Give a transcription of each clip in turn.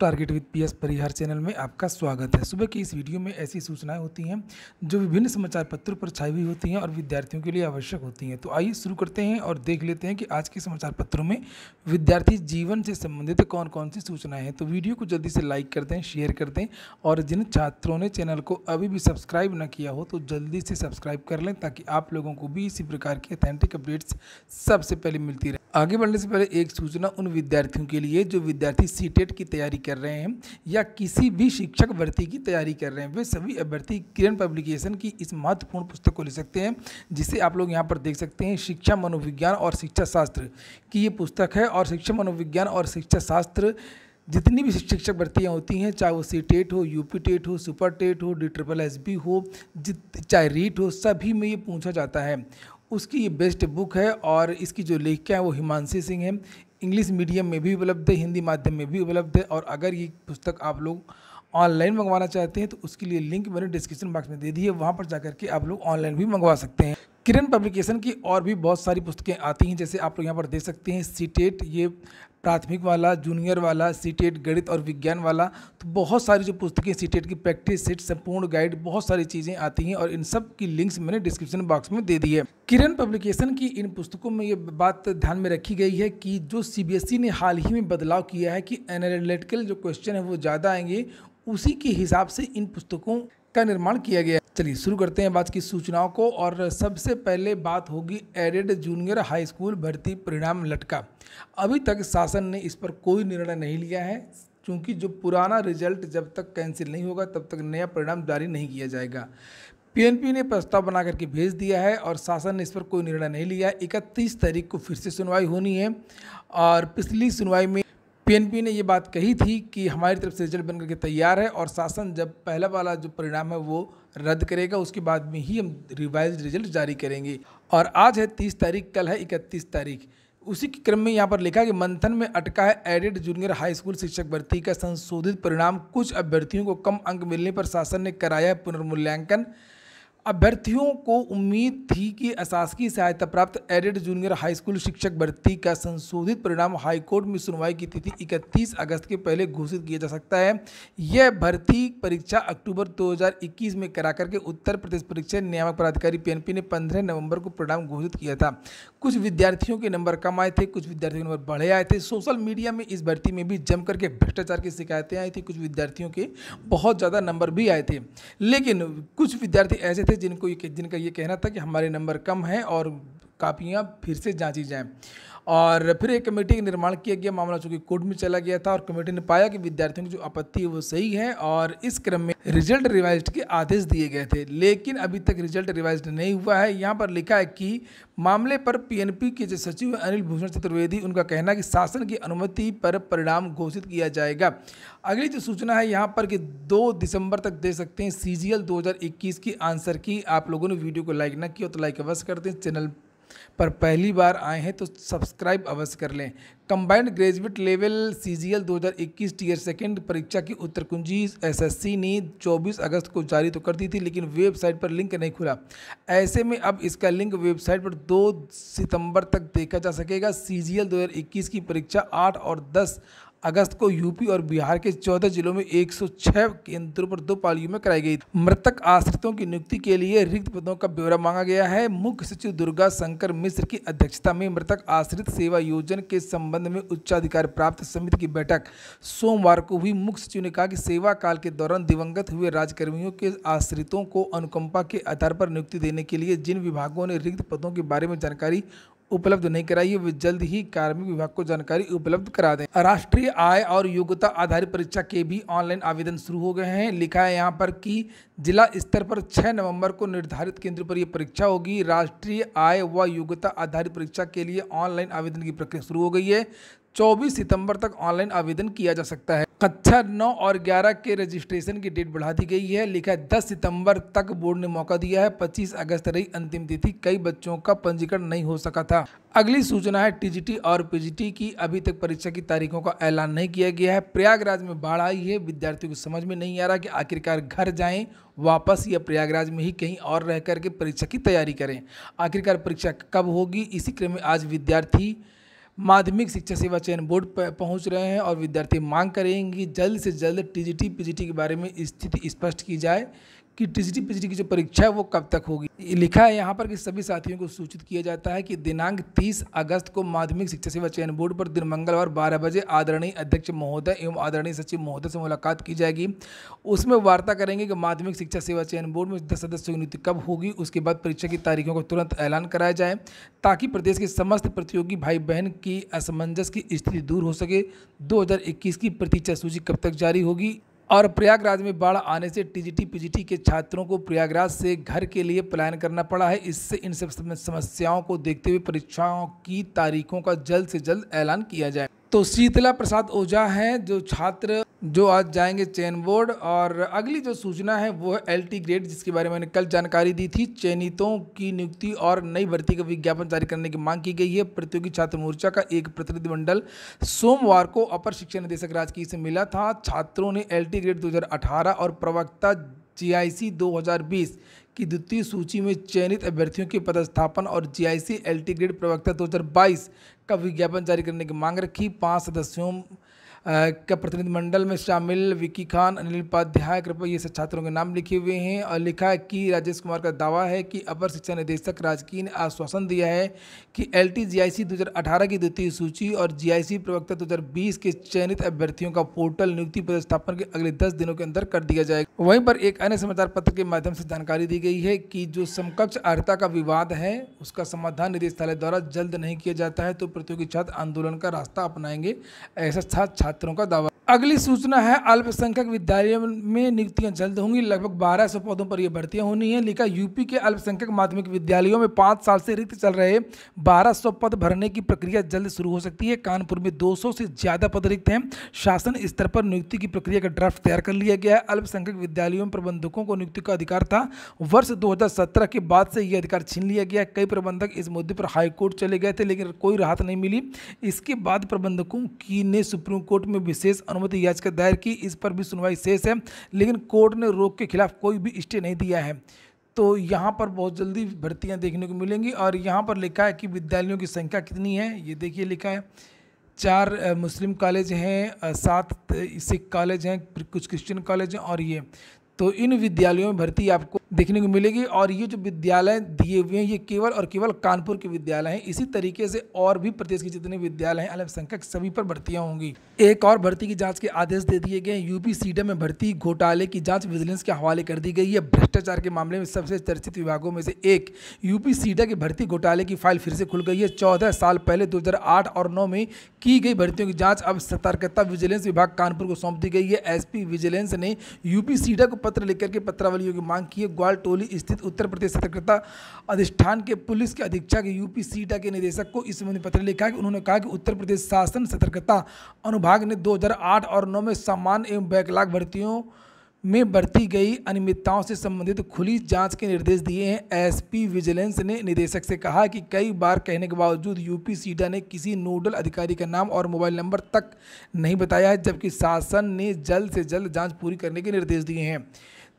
Target with PS Parihar channel में आपका स्वागत है सुबह की इस वीडियो में ऐसी सूचनाएं होती हैं जो विभिन्न समाचार पत्रों पर छाई हुई होती हैं और विद्यार्थियों के लिए आवश्यक होती हैं तो आइए शुरू करते हैं और देख लेते हैं कि आज के समाचार पत्रों में विद्यार्थी जीवन से संबंधित कौन कौन सी सूचनाएं हैं तो वीडियो को जल्दी से लाइक कर दें शेयर कर दें और जिन छात्रों ने चैनल को अभी भी सब्सक्राइब न किया हो तो जल्दी से सब्सक्राइब कर लें ताकि आप लोगों को भी इसी प्रकार की अथेंटिक अपडेट्स सबसे पहले मिलती रहे आगे बढ़ने से पहले एक सूचना उन विद्यार्थियों के लिए जो विद्यार्थी सी e की तैयारी कर रहे हैं या किसी भी शिक्षक भर्ती की तैयारी कर रहे हैं वे सभी अभ्यर्थी किरण पब्लिकेशन की इस महत्वपूर्ण पुस्तक को ले सकते हैं जिसे आप लोग यहाँ पर देख सकते हैं शिक्षा मनोविज्ञान और शिक्षा शास्त्र की ये पुस्तक है और शिक्षा मनोविज्ञान और शिक्षा शास्त्र जितनी भी शिक्षक भर्तियाँ होती हैं चाहे वो सी टेट e हो यूपी टेट e हो सुपर टेट हो डी ट्रिपल एस बी हो जित चाहे रीट हो सभी में ये पूछा जाता है उसकी ये बेस्ट बुक है और इसकी जो लेखिका है वो हिमांशी सिंह है इंग्लिश मीडियम में भी उपलब्ध है हिंदी माध्यम में भी उपलब्ध है और अगर ये पुस्तक आप लोग ऑनलाइन मंगवाना चाहते हैं तो उसके लिए लिंक मैंने डिस्क्रिप्शन बॉक्स में दे दी है वहाँ पर जाकर के आप लोग ऑनलाइन भी मंगवा सकते हैं किरण पब्लिकेशन की और भी बहुत सारी पुस्तकें आती हैं जैसे आप लोग यहाँ पर देख सकते हैं सीटेट e ये प्राथमिक वाला जूनियर वाला सीटेट e गणित और विज्ञान वाला तो बहुत सारी जो पुस्तकें सीटेट e की प्रैक्टिस सेट संपूर्ण गाइड बहुत सारी चीज़ें आती हैं और इन सब की लिंक्स मैंने डिस्क्रिप्शन बॉक्स में दे दी है किरण पब्लिकेशन की इन पुस्तकों में ये बात ध्यान में रखी गई है कि जो सी ने हाल ही में बदलाव किया है कि एनालिटिकल जो क्वेश्चन है वो ज़्यादा आएंगे उसी के हिसाब से इन पुस्तकों का निर्माण किया गया चलिए शुरू करते हैं बात की सूचनाओं को और सबसे पहले बात होगी एडेड जूनियर हाई स्कूल भर्ती परिणाम लटका अभी तक शासन ने इस पर कोई निर्णय नहीं लिया है क्योंकि जो पुराना रिजल्ट जब तक कैंसिल नहीं होगा तब तक नया परिणाम जारी नहीं किया जाएगा पीएनपी ने प्रस्ताव बना करके भेज दिया है और शासन ने इस पर कोई निर्णय नहीं लिया इकतीस तारीख को फिर से सुनवाई होनी है और पिछली सुनवाई में पीएनपी ने ये बात कही थी कि हमारी तरफ से रिजल्ट बनकर के तैयार है और शासन जब पहला वाला जो परिणाम है वो रद्द करेगा उसके बाद में ही हम रिवाइज रिजल्ट जारी करेंगे और आज है तीस तारीख कल है इकतीस तारीख उसी के क्रम में यहाँ पर लिखा कि मंथन में अटका है एडेड जूनियर हाई स्कूल शिक्षक भर्ती का संशोधित परिणाम कुछ अभ्यर्थियों को कम अंक मिलने पर शासन ने कराया पुनर्मूल्यांकन अभ्यर्थियों को उम्मीद थी कि अशासकीय सहायता प्राप्त एडेड जूनियर हाई स्कूल शिक्षक भर्ती का संशोधित परिणाम हाईकोर्ट में सुनवाई की तिथि 31 अगस्त के पहले घोषित किया जा सकता है यह भर्ती परीक्षा अक्टूबर 2021 में करा करके उत्तर प्रदेश परीक्षा नियामक प्राधिकारी पीएनपी ने 15 नवंबर को परिणाम घोषित किया था कुछ विद्यार्थियों के नंबर कम आए थे कुछ विद्यार्थियों के नंबर बढ़े आए थे सोशल मीडिया में इस भर्ती में भी जम करके भ्रष्टाचार की शिकायतें आई थी कुछ विद्यार्थियों के बहुत ज़्यादा नंबर भी आए थे लेकिन कुछ विद्यार्थी ऐसे थे जिनको ये जिनका ये कहना था कि हमारे नंबर कम हैं और कापियाँ फिर से जांची जाएँ और फिर एक कमेटी का निर्माण किया गया मामला चूंकि कोर्ट में चला गया था और कमेटी ने पाया कि विद्यार्थियों की जो आपत्ति है वो सही है और इस क्रम में रिजल्ट रिवाइज के आदेश दिए गए थे लेकिन अभी तक रिजल्ट रिवाइज नहीं हुआ है यहाँ पर लिखा है कि मामले पर पीएनपी के जो सचिव अनिल भूषण चतुर्वेदी उनका कहना है कि शासन की अनुमति पर परिणाम घोषित किया जाएगा अगली जो सूचना है यहाँ पर कि दो दिसंबर तक दे सकते हैं सी जी की आंसर की आप लोगों ने वीडियो को लाइक ना किया तो लाइक अवश्य कर दें चैनल पर पहली बार आए हैं तो सब्सक्राइब अवश्य कर लें combined graduate level C G L दो हज़ार इक्कीस टीयर सेकेंड परीक्षा की उत्तर कुंजी एस एस सी ने चौबीस अगस्त को जारी तो कर दी थी लेकिन वेबसाइट पर लिंक नहीं खुला ऐसे में अब इसका लिंक वेबसाइट पर दो सितंबर तक देखा जा सकेगा सी जी एल दो हज़ार इक्कीस की परीक्षा आठ और दस अगस्त को यूपी और बिहार के 14 जिलों में 106 केंद्रों पर दो पालियों में कराई गई मृतक आश्रितों की नियुक्ति के लिए रिक्त पदों का ब्यौरा मांगा गया है मुख्य सचिव दुर्गा शंकर मिश्र की अध्यक्षता में मृतक आश्रित सेवा योजन के संबंध में उच्चाधिकार प्राप्त समिति की बैठक सोमवार को हुई मुख्य सचिव ने कहा कि सेवा काल के दौरान दिवंगत हुए राजकर्मियों के आश्रितों को अनुकंपा के आधार पर नियुक्ति देने के लिए जिन विभागों ने रिक्त पदों के बारे में जानकारी उपलब्ध नहीं कराई है वे जल्द ही कार्मिक विभाग को जानकारी उपलब्ध करा दें राष्ट्रीय आय और योग्यता आधारित परीक्षा के भी ऑनलाइन आवेदन शुरू हो गए हैं लिखा है यहाँ पर कि जिला स्तर पर 6 नवंबर को निर्धारित केंद्र पर यह परीक्षा होगी राष्ट्रीय आय व योग्यता आधारित परीक्षा के लिए ऑनलाइन आवेदन की प्रक्रिया शुरू हो गई है 24 सितंबर तक ऑनलाइन आवेदन किया जा सकता है कक्षा 9 और 11 के रजिस्ट्रेशन की डेट बढ़ा दी गई है लिखा है दस सितंबर तक बोर्ड ने मौका दिया है 25 अगस्त रही अंतिम तिथि कई बच्चों का पंजीकरण नहीं हो सका था अगली सूचना है टीजीटी और पीजीटी की अभी तक परीक्षा की तारीखों का ऐलान नहीं किया गया है प्रयागराज में बाढ़ आई है विद्यार्थियों को समझ में नहीं आ रहा कि आखिरकार घर जाएं वापस या प्रयागराज में ही कहीं और रह करके परीक्षा की तैयारी करें आखिरकार परीक्षा कब होगी इसी क्रम में आज विद्यार्थी माध्यमिक शिक्षा सेवा चयन बोर्ड पर पहुंच रहे हैं और विद्यार्थी मांग करेंगे कि जल्द से जल्द टीजीटी पीजीटी के बारे में स्थिति स्पष्ट की जाए कि टीजीटी पीजीटी की जो परीक्षा है वो कब तक होगी लिखा है यहाँ पर कि सभी साथियों को सूचित किया जाता है कि दिनांक 30 अगस्त को माध्यमिक शिक्षा सेवा चयन बोर्ड पर दिन मंगलवार बारह बजे आदरणीय अध्यक्ष महोदय एवं आदरणीय सचिव महोदय से मुलाकात की जाएगी उसमें वार्ता करेंगे कि माध्यमिक शिक्षा सेवा चयन बोर्ड में दस सदस्यों की नियुक्ति कब होगी उसके बाद परीक्षा की तारीखों का तुरंत ऐलान कराया जाए ताकि प्रदेश के समस्त प्रतियोगी भाई बहन की असमंजस की स्थिति दूर हो सके दो की प्रतीक्षा सूची कब तक जारी होगी और प्रयागराज में बाढ़ आने से टीजीटी पीजीटी के छात्रों को प्रयागराज से घर के लिए प्लान करना पड़ा है इससे इन सब समस्याओं को देखते हुए परीक्षाओं की तारीखों का जल्द से जल्द ऐलान किया जाए तो शीतला प्रसाद ओझा हैं जो छात्र जो आज जाएंगे चयन बोर्ड और अगली जो सूचना है वो है एल टी ग्रेड जिसके बारे में मैंने कल जानकारी दी थी चयनितों की नियुक्ति और नई भर्ती का विज्ञापन जारी करने की मांग की गई है प्रतियोगी छात्र मोर्चा का एक प्रतिनिधिमंडल सोमवार को अपर शिक्षा निदेशक राजकीय से मिला था छात्रों ने एल टी ग्रेड दो और प्रवक्ता जीआईसी 2020 की द्वितीय सूची में चयनित अभ्यर्थियों के पदस्थापन और जीआईसी एलटी ग्रेड प्रवक्ता 2022 का विज्ञापन जारी करने की मांग रखी पाँच सदस्यों का प्रतिनिधिमंडल में शामिल विकी खान अनिल उपाध्याय कृपया ये सब छात्रों के नाम लिखे हुए हैं और लिखा है कि राजेश कुमार का दावा है कि अपर शिक्षा निदेशक राजकीय ने आश्वासन दिया है कि एल टी जी आई सी दो हज़ार अठारह की द्वितीय सूची और जी आई सी प्रवक्ता दो हज़ार बीस के चयनित अभ्यर्थियों का पोर्टल नियुक्ति प्रतिस्थापन के अगले दस दिनों के अंदर कर दिया जाएगा वहीं पर एक अन्य समाचार पत्र के माध्यम से जानकारी दी गई है कि जो समकक्ष आर्ता का विवाद है उसका समाधान निदेशालय द्वारा जल्द नहीं किया जाता है तो प्रतियोगी छात्र आंदोलन का रास्ता अपनाएंगे ऐसा छात्र a dava. अगली सूचना है अल्पसंख्यक विद्यालयों में नियुक्तियां जल्द होंगी लगभग 1200 पदों पर यह भर्तियां होनी है लिखा यूपी के अल्पसंख्यक माध्यमिक विद्यालयों में पाँच साल से रिक्त चल रहे 1200 पद भरने की प्रक्रिया जल्द शुरू हो सकती है कानपुर में 200 से ज़्यादा पद रिक्त हैं शासन स्तर पर नियुक्ति की प्रक्रिया का ड्राफ्ट तैयार कर लिया गया है अल्पसंख्यक विद्यालयों में प्रबंधकों को नियुक्ति का अधिकार था वर्ष दो के बाद से यह अधिकार छीन लिया गया कई प्रबंधक इस मुद्दे पर हाईकोर्ट चले गए थे लेकिन कोई राहत नहीं मिली इसके बाद प्रबंधकों की ने सुप्रीम कोर्ट में विशेष अनुमति याचिका दायर की इस पर भी सुनवाई शेष है लेकिन कोर्ट ने रोक के खिलाफ कोई भी स्टे नहीं दिया है तो यहाँ पर बहुत जल्दी भर्तियाँ देखने को मिलेंगी और यहाँ पर लिखा है कि विद्यालयों की संख्या कितनी है ये देखिए लिखा है चार मुस्लिम कॉलेज हैं सात सिख कॉलेज हैं कुछ क्रिश्चियन कॉलेज हैं और ये तो इन विद्यालयों में भर्ती आपको देखने को मिलेगी और ये जो विद्यालय दिए हुए हैं ये केवल और केवल कानपुर के विद्यालय हैं इसी तरीके से और भी प्रदेश के जितने विद्यालय हैं अल्पसंख्यक सभी पर भर्तियां होंगी एक और भर्ती की जांच के आदेश दे दिए गए यूपी सीडम में भर्ती घोटाले की जांच विजिलेंस के हवाले कर दी गई है भ्रष्टाचार के मामले में सबसे चर्चित विभागों में से एक यूपी सीडा की भर्ती घोटाले की फाइल फिर से खुल गई है चौदह साल पहले दो और नौ में की गई भर्तियों की जाँच अब सतर्कता विजिलेंस विभाग कानपुर को सौंप दी गई है एस विजिलेंस ने यूपी सीडा को पत्र लेकर के पत्रावलियों की मांग की है ग्वाल टोली स्थित उत्तर प्रदेश सतर्कता अधिष्ठान के पुलिस के अधीक्षक यूपी सीटा के निदेशक को इस संबंधी पत्र लिखा है कि उन्होंने कहा कि उत्तर प्रदेश शासन सतर्कता अनुभाग ने 2008 और 9 में सामान्य एवं बैकलाग भर्तियों में बरती गई अनियमितताओं से संबंधित खुली जांच के निर्देश दिए हैं एसपी विजिलेंस ने निदेशक से कहा कि कई बार कहने के बावजूद यूपी सीडा ने किसी नोडल अधिकारी का नाम और मोबाइल नंबर तक नहीं बताया है जबकि शासन ने जल्द से जल्द जांच पूरी करने के निर्देश दिए हैं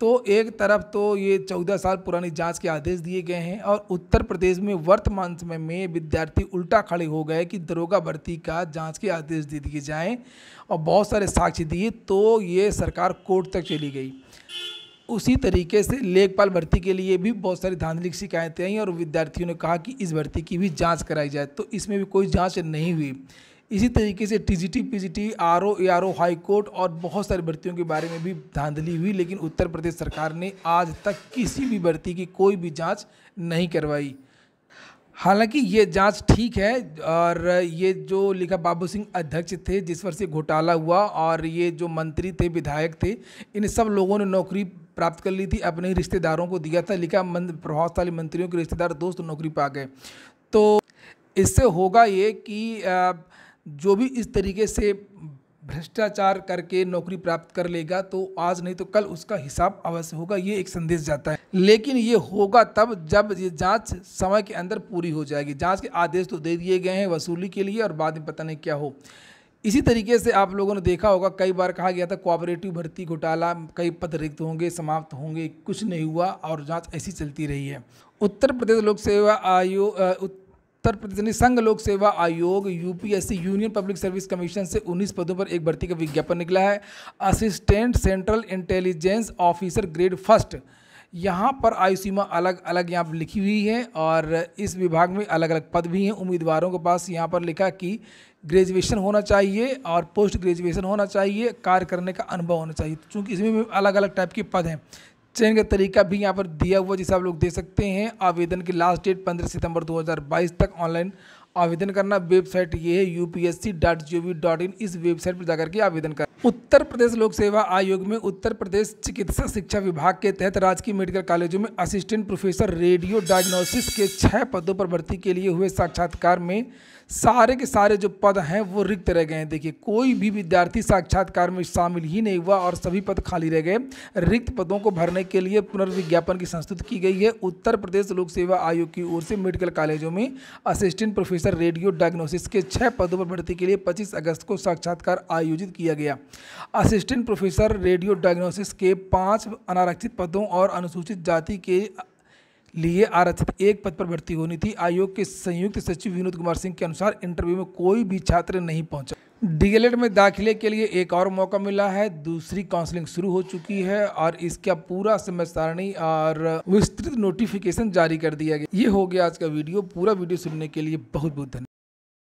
तो एक तरफ तो ये चौदह साल पुरानी जांच के आदेश दिए गए हैं और उत्तर प्रदेश में वर्तमान समय में विद्यार्थी उल्टा खड़े हो गए कि दरोगा भर्ती का जांच के आदेश दे दिए जाएं और बहुत सारे साक्ष्य दिए तो ये सरकार कोर्ट तक चली गई उसी तरीके से लेखपाल भर्ती के लिए भी बहुत सारी धांधलिक शिकायतें आई और विद्यार्थियों ने कहा कि इस भर्ती की भी जाँच कराई जाए तो इसमें भी कोई जाँच नहीं हुई इसी तरीके से T T T G G P R O A R high court और बहुत सारी भर्तियों के बारे में भी धांधली हुई लेकिन उत्तर प्रदेश सरकार ने आज तक किसी भी भर्ती की कोई भी जांच नहीं करवाई हालांकि ये जांच ठीक है और ये जो लिखा बाबू सिंह अध्यक्ष थे जिस वर्ष से घोटाला हुआ और ये जो मंत्री थे विधायक थे इन सब लोगों ने नौकरी प्राप्त कर ली थी अपने रिश्तेदारों को दिया था लिखा मंद प्रभावशाली मंत्रियों के रिश्तेदार दोस्त नौकरी पा गए तो इससे होगा ये कि आ, जो भी इस तरीके से भ्रष्टाचार करके नौकरी प्राप्त कर लेगा तो आज नहीं तो कल उसका हिसाब अवश्य होगा ये एक संदेश जाता है लेकिन ये होगा तब जब ये जांच समय के अंदर पूरी हो जाएगी जांच के आदेश तो दे दिए गए हैं वसूली के लिए और बाद में पता नहीं क्या हो इसी तरीके से आप लोगों ने देखा होगा कई बार कहा गया था कोऑपरेटिव भर्ती घोटाला कई पद रिक्त होंगे समाप्त होंगे कुछ नहीं हुआ और जांच ऐसी चलती रही है उत्तर प्रदेश लोक सेवा आयोग उत्तर प्रदेश संघ लोक सेवा आयोग UPSC Union Public Service Commission से 19 पदों पर एक भर्ती का विज्ञापन निकला है assistant central intelligence officer grade first यहाँ पर आयु सीमा अलग अलग यहाँ पर लिखी हुई है और इस विभाग में अलग अलग पद भी हैं उम्मीदवारों के पास यहाँ पर लिखा कि ग्रेजुएशन होना चाहिए और पोस्ट ग्रेजुएशन होना चाहिए कार्य करने का अनुभव होना चाहिए तो चूँकि इसमें भी अलग अलग टाइप के पद हैं चयन का तरीका भी यहाँ पर दिया हुआ जिसे आप लोग दे सकते हैं आवेदन की लास्ट डेट पंद्रह सितंबर 2022 तक ऑनलाइन आवेदन करना वेबसाइट ये है U dot G O V dot IN इस वेबसाइट पर जाकर के आवेदन कर उत्तर प्रदेश लोक सेवा आयोग में उत्तर प्रदेश चिकित्सा शिक्षा विभाग के तहत राजकीय मेडिकल कॉलेजों में असिस्टेंट प्रोफेसर रेडियो डायग्नोसिस के छः पदों पर भर्ती के लिए हुए साक्षात्कार में सारे के सारे जो पद हैं वो रिक्त रह गए हैं देखिए कोई भी विद्यार्थी साक्षात्कार में शामिल ही नहीं हुआ और सभी पद खाली रह गए रिक्त पदों को भरने के लिए पुनर्विज्ञापन की संस्तुत की गई है उत्तर प्रदेश लोक सेवा आयोग की ओर से मेडिकल कॉलेजों में असिस्टेंट प्रोफेसर रेडियो डायग्नोसिस के छः पदों पर भर्ती के लिए पच्चीस अगस्त को साक्षात्कार आयोजित किया गया असिस्टेंट प्रोफेसर रेडियो डायग्नोसिस के पाँच अनारक्षित पदों और अनुसूचित जाति के लिए आरक्षित एक पद पर भर्ती होनी थी आयोग के संयुक्त सचिव विनोद कुमार सिंह के अनुसार इंटरव्यू में कोई भी छात्र नहीं पहुंचा डीएलएड में दाखिले के लिए एक और मौका मिला है दूसरी काउंसलिंग शुरू हो चुकी है और इसका पूरा समय सारणी और विस्तृत नोटिफिकेशन जारी कर दिया गया ये हो गया आज का वीडियो पूरा वीडियो सुनने के लिए बहुत बहुत धन्यवाद